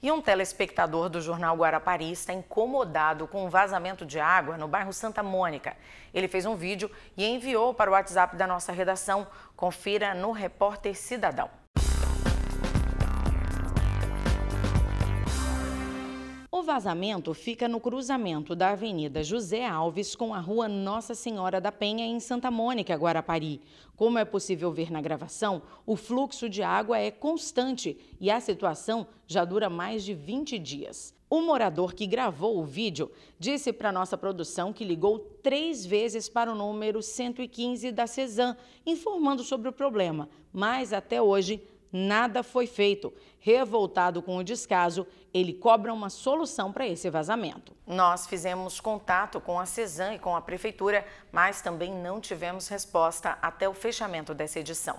E um telespectador do jornal Guarapari está incomodado com um vazamento de água no bairro Santa Mônica. Ele fez um vídeo e enviou para o WhatsApp da nossa redação. Confira no Repórter Cidadão. vazamento fica no cruzamento da Avenida José Alves com a Rua Nossa Senhora da Penha, em Santa Mônica, Guarapari. Como é possível ver na gravação, o fluxo de água é constante e a situação já dura mais de 20 dias. O morador que gravou o vídeo disse para nossa produção que ligou três vezes para o número 115 da Cezan informando sobre o problema, mas até hoje nada foi feito. Revoltado com o descaso, ele cobra uma solução para esse vazamento. Nós fizemos contato com a Cezan e com a prefeitura, mas também não tivemos resposta até o fechamento dessa edição.